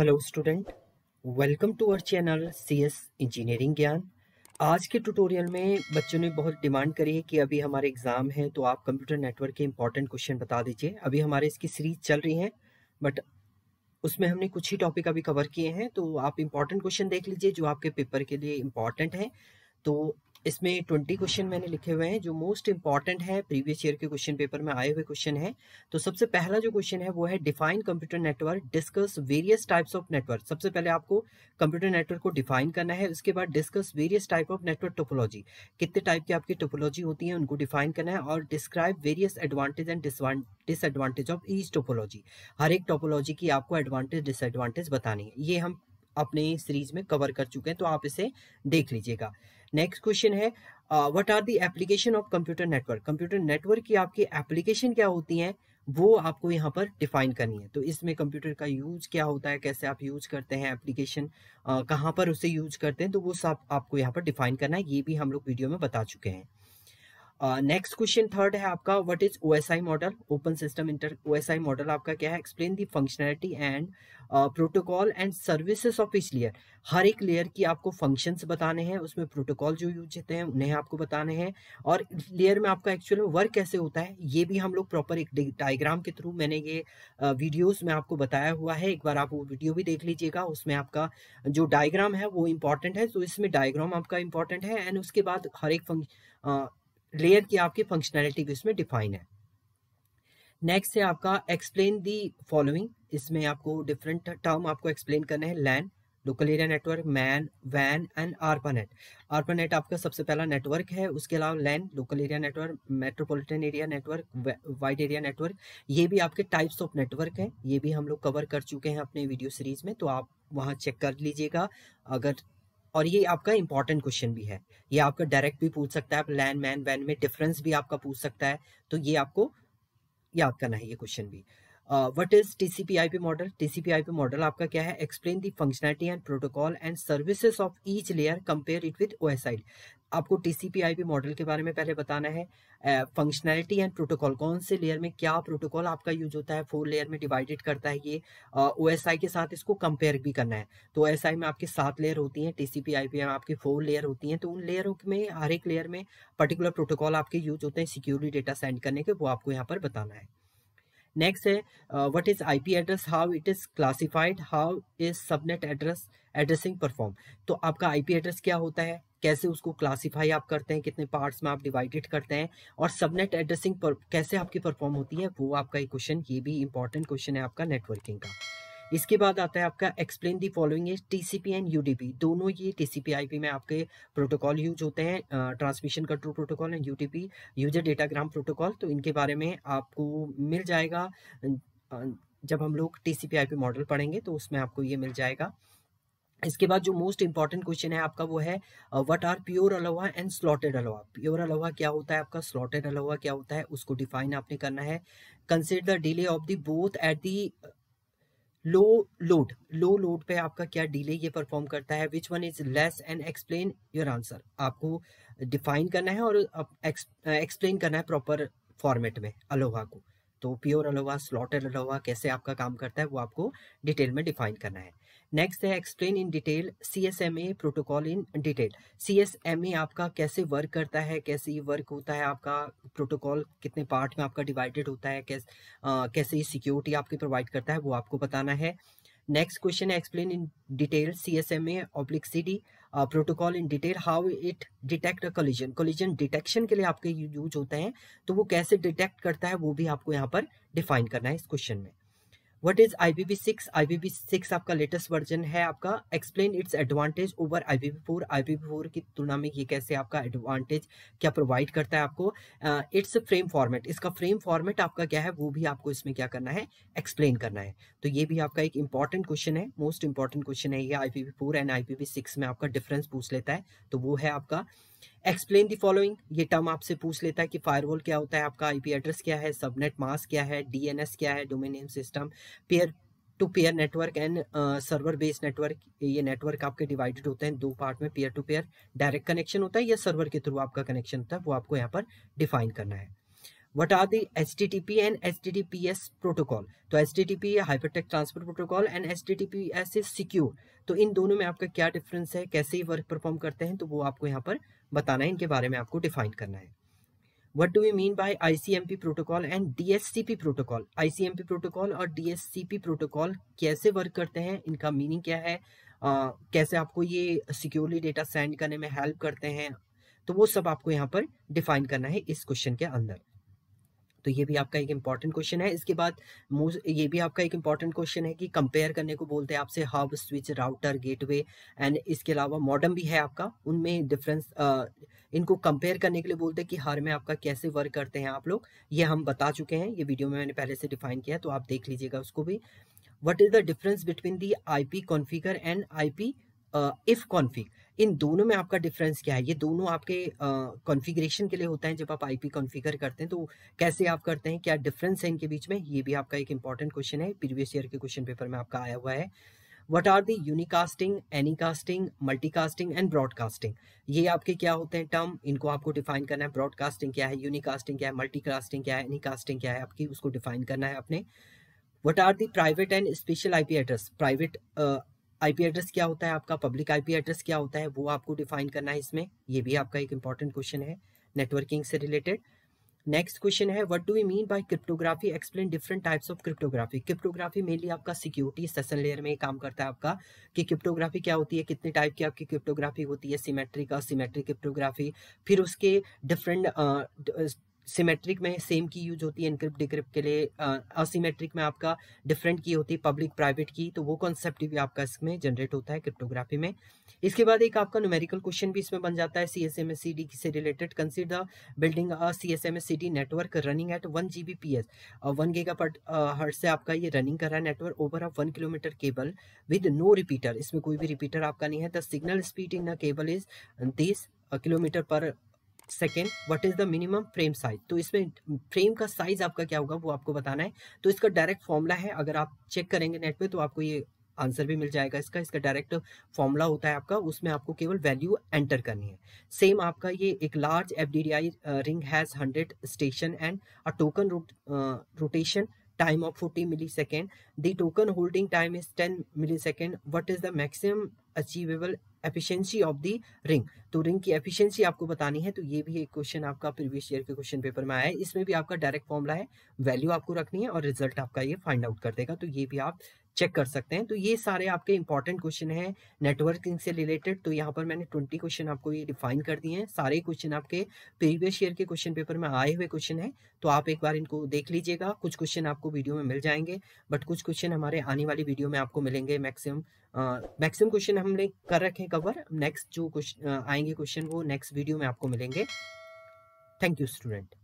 hello student welcome to our channel CS engineering Gyan आज के tutorial में बच्चों ने बहुत डिमांड करी है कि अभी हमारे एग्ज़ाम है तो आप कंप्यूटर नेटवर्क के इंपॉर्टेंट क्वेश्चन बता दीजिए अभी हमारे इसकी सीरीज चल रही है बट उसमें हमने कुछ ही टॉपिक अभी कवर किए हैं तो आप इंपॉर्टेंट क्वेश्चन देख लीजिए जो आपके पेपर के लिए इम्पॉर्टेंट हैं तो इसमें ट्वेंटी क्वेश्चन मैंने लिखे हुए हैं जो मोस्ट इंपॉर्टेंट है प्रीवियस ईयर के क्वेश्चन पेपर में आए हुए क्वेश्चन है तो सबसे पहला जो क्वेश्चन है वो है define computer network discuss various types of network सबसे पहले आपको कंप्यूटर नेटवर्क को डिफाइन करना है उसके बाद discuss various type of network topology कितने टाइप की आपकी टोपोलॉजी होती है उनको डिफाइन करना है और describe various advantage and disadvantage of each topology हर एक टोपोलॉजी की आपको एडवांटेज डिसएडवांटेज बतानी है ये हम अपने सीरीज में कवर कर चुके हैं तो आप इसे देख लीजिएगा नेक्स्ट क्वेश्चन है what are the application of computer network computer network की आपकी एप्लीकेशन क्या होती है वो आपको यहाँ पर डिफाइन करनी है तो इसमें कंप्यूटर का यूज क्या होता है कैसे आप यूज करते हैं एप्लीकेशन कहाँ पर उसे यूज करते हैं तो वो सब आपको यहाँ पर डिफाइन करना है ये भी हम लोग वीडियो में बता चुके हैं नेक्स्ट क्वेश्चन थर्ड है आपका what is OSI model open system inter OSI model आपका क्या है explain the functionality and protocol and services of each layer हर एक लेयर की आपको फंक्शंस बताने हैं उसमें प्रोटोकॉल जो यूज होते हैं उन्हें आपको बताने हैं और लेयर में आपका एक्चुअल वर्क कैसे होता है ये भी हम लोग प्रॉपर एक डायग्राम के थ्रू मैंने ये वीडियोज uh, में आपको बताया हुआ है एक बार आप वो वीडियो भी देख लीजिएगा उसमें आपका जो डायग्राम है वो इंपॉर्टेंट है तो इसमें डायग्राम आपका इंपॉर्टेंट है एंड उसके बाद हर एक फंक्शन uh, लेयर की आपकी फंक्शनैलिटी इसमें डिफाइन है नेक्स्ट है आपका एक्सप्लेन दी फॉलोइंग इसमें आपको डिफरेंट टर्म आपको एक्सप्लेन करने हैं LAN local area network MAN वैन एंड आरपानेट आरपानेट आपका सबसे पहला नेटवर्क है उसके अलावा LAN local area network metropolitan area network wide area network ये भी आपके टाइप्स ऑफ नेटवर्क हैं ये भी हम लोग कवर कर चुके हैं अपने वीडियो सीरीज में तो आप वहाँ चेक कर लीजिएगा अगर और ये आपका इंपॉर्टेंट क्वेश्चन भी है ये आपका डायरेक्ट भी पूछ सकता है लैंड मैन वैन में डिफरेंस भी आपका पूछ सकता है तो ये आपको याद करना है ये क्वेश्चन भी what is T C P I P model T C P I P model आपका क्या है explain the functionality and protocol and services of each layer compare it with O S I आपको T C P I P model के बारे में पहले बताना है फंक्शनैलिटी एंड प्रोटोकॉल कौन से लेयर में क्या प्रोटोकॉल आपका यूज होता है फोर लेयर में डिवाइडेड करता है ये ओ एस आई के साथ इसको कंपेयर भी करना है तो ओ एस आई में आपके सात लेयर होती हैं आई पी में आपकी फोर लेयर होती हैं तो उन लेयरों में हर एक लेयर में पर्टिकुलर प्रोटोकॉल आपके यूज होते हैं सिक्योरिटी डेटा सेंड करने के वो आपको यहाँ पर बताना है नेक्स्ट है what is IP address how it is classified how is subnet address addressing perform तो आपका आईपी एड्रेस क्या होता है कैसे उसको क्लासिफाई आप करते हैं कितने पार्ट्स में आप डिवाइडेड करते हैं और सबनेट एड्रेसिंग पर कैसे आपकी परफॉर्म होती है वो आपका एक क्वेश्चन ये भी इंपॉर्टेंट क्वेश्चन है आपका नेटवर्किंग का इसके बाद आता है आपका explain the following is TCP and UDP दोनों ये टीसीपी आईपी में आपके प्रोटोकॉल यूज होते हैं transmission control protocol and UDP user datagram protocol तो इनके बारे में आपको मिल जाएगा जब हम लोग टीसीपी मॉडल पढ़ेंगे तो उसमें आपको ये मिल जाएगा इसके बाद जो मोस्ट इंपॉर्टेंट क्वेश्चन है आपका वो है what are pure ALOHA and slotted ALOHA pure ALOHA क्या होता है आपका स्लॉटेड अलोहा क्या होता है उसको डिफाइन आपने करना है consider the delay of the both at the low load low load पे आपका क्या डिले ये परफॉर्म करता है which one is less and explain your answer आपको डिफाइन करना है और एक्सप्लेन करना है प्रॉपर फॉर्मेट में अलोहा को तो प्योर अलोहा स्लॉटेड अलोहा कैसे आपका काम करता है वो आपको डिटेल में डिफाइन करना है नेक्स्ट है explain in detail C S M A protocol in detail C S M A आपका कैसे वर्क करता है कैसे ये वर्क होता है आपका प्रोटोकॉल कितने पार्ट में आपका डिवाइडेड होता है कैस, आ, कैसे ये सिक्योरिटी आपकी प्रोवाइड करता है वो आपको बताना है नेक्स्ट क्वेश्चन है explain in detail C S M A oblique C D protocol in detail how it detect a collision collision detection के लिए आपके यूज होते हैं तो वो कैसे डिटेक्ट करता है वो भी आपको यहाँ पर डिफाइन करना है इस क्वेश्चन में वट इज बी सिक्स आपका लेटेस्ट वर्जन है आपका explain its advantage over B four की तुलना में ये कैसे आपका एडवांटेज क्या प्रोवाइड करता है आपको इट्स फ्रेम फॉर्मेट इसका फ्रेम फॉर्मेट आपका क्या है वो भी आपको इसमें क्या करना है एक्सप्लेन करना है तो ये भी आपका एक इंपॉर्टेंट क्वेश्चन है मोस्ट इंपॉर्टेंट क्वेश्चन है ये फोर एंड सिक्स में आपका डिफरेंस पूछ लेता है तो वो है आपका एक्सप्लेन दी फॉलोइंग ये टर्म आपसे पूछ लेता है कि फायरवॉल क्या होता है आपका आईपी एड्रेस क्या है सबनेट मास क्या है डीएनएस क्या है domain name system peer to peer network and server based network ये नेटवर्क आपके डिवाइडेड होते हैं दो पार्ट में peer to peer direct connection होता है या सर्वर के थ्रू आपका कनेक्शन होता है वो आपको यहाँ पर डिफाइन करना है what are the H T T P and H T T P S protocol तो H T T P hypertext transfer protocol and H T T P S is secure तो इन दोनों में आपका क्या डिफरेंस है कैसे ही वर्क परफॉर्म करते हैं तो वो आपको यहाँ पर बताना है इनके बारे में आपको डिफाइन करना है what do we mean by I C M P protocol and P protocol ICMP protocol और डीएससीपी प्रोटोकॉल कैसे वर्क करते हैं इनका मीनिंग क्या है आ, कैसे आपको ये सिक्योरली डेटा सेंड करने में हेल्प करते हैं तो वो सब आपको यहाँ पर डिफाइन करना है इस क्वेश्चन के अंदर तो ये भी आपका एक इम्पॉर्टेंट क्वेश्चन है इसके बाद ये भी आपका एक इम्पॉर्टेंट क्वेश्चन है कि कंपेयर करने को बोलते हैं आपसे hub switch router gateway and इसके अलावा मॉडर्म भी है आपका उनमें डिफरेंस इनको कंपेयर करने के लिए बोलते हैं कि हर में आपका कैसे वर्क करते हैं आप लोग ये हम बता चुके हैं ये वीडियो में मैंने पहले से डिफाइन किया है तो आप देख लीजिएगा उसको भी what is the difference between the I P configure and I if config इन दोनों में आपका डिफरेंस क्या है ये दोनों आपके कॉन्फ़िगरेशन uh, के लिए होता है जब आप आईपी कॉन्फ़िगर करते हैं तो कैसे आप करते हैं क्या डिफरेंस है इनके बीच में ये भी आपका एक इंपॉर्टेंट क्वेश्चन है प्रीवियस ईयर के क्वेश्चन पेपर में आपका आया हुआ है what are the unicasting anycasting multicasting and broadcasting ये आपके क्या होते हैं टर्म इनको आपको डिफाइन करना है ब्रॉडकास्टिंग क्या है यूनिकास्टिंग क्या है मल्टी कास्टिंग क्या है एनी कास्टिंग क्या है आपकी उसको डिफाइन करना है आपने what are the private and special I P address private IP address क्या होता है आपका पब्लिक आईपी एड्रेस क्या होता है वो आपको डिफाइन करना है इसमें ये भी आपका एक इंपॉर्टेंट क्वेश्चन है नेटवर्किंग से रिलेटेड नेक्स्ट क्वेश्चन है what do we mean by cryptography explain different types of cryptography cryptography mainly आपका सिक्योरिटी सेशन लेयर में काम करता है आपका कि क्रिप्टोग्राफी क्या होती है कितने टाइप की आपकी क्रिप्टोग्राफी होती है सिमेट्रिक असीमेट्रिक क्रिप्टोग्राफी फिर उसके डिफरेंट सिमेट्रिक में सेम की यूज होती है इनक्रिप्ट डिक्रिप्ट के लिए असीमेट्रिक में आपका डिफरेंट की होती है पब्लिक प्राइवेट की तो वो कॉन्सेप्ट भी आपका इसमें जनरेट होता है क्रिप्टोग्राफी में इसके बाद एक आपका न्यूमेरिकल क्वेश्चन भी इसमें बन जाता है C S M S C D से related consider building C S M S C D network running at one G B P S one giga per hurt से आपका ये रनिंग कर रहा है network over of one kilometer cable with no repeater इसमें कोई भी repeater आपका नहीं है the signal speed in the cable is तीस kilometer per second what is the minimum frame size तो इसमें फ्रेम का साइज आपका क्या होगा वो आपको बताना है तो इसका डायरेक्ट फॉर्मूला है अगर आप चेक करेंगे नेट पे तो आपको ये आंसर भी मिल जाएगा इसका इसका डायरेक्ट फॉर्मूला होता है आपका उसमें आपको केवल वैल्यू एंटर करनी है सेम आपका ये एक large F ring has hundred station and a token rotation time of forty millisecond the token holding time is ten millisecond what is the maximum achievable efficiency of the ring तो ring की efficiency आपको बतानी है तो ये भी एक question आपका प्रीवियस ईयर के क्वेश्चन पेपर में आया है इसमें भी आपका डायरेक्ट फॉर्मूला है वैल्यू आपको रखनी है और रिजल्ट आपका ये फाइंड आउट कर देगा तो ये भी आप चेक कर सकते हैं तो ये सारे आपके इंपॉर्टेंट क्वेश्चन हैं नेटवर्किंग से रिलेटेड तो यहाँ पर मैंने ट्वेंटी क्वेश्चन आपको ये डिफाइन कर दिए हैं सारे क्वेश्चन आपके प्रीवियस ईयर के क्वेश्चन पेपर में आए हुए क्वेश्चन हैं तो आप एक बार इनको देख लीजिएगा कुछ क्वेश्चन आपको वीडियो में मिल जाएंगे बट कुछ क्वेश्चन हमारे आने वाली वीडियो में आपको मिलेंगे मैक्सिमम मैक्सिमम क्वेश्चन हमने कर रखे कवर नेक्स्ट जो क्वेश्चन आएंगे क्वेश्चन वो नेक्स्ट वीडियो में आपको मिलेंगे थैंक यू स्टूडेंट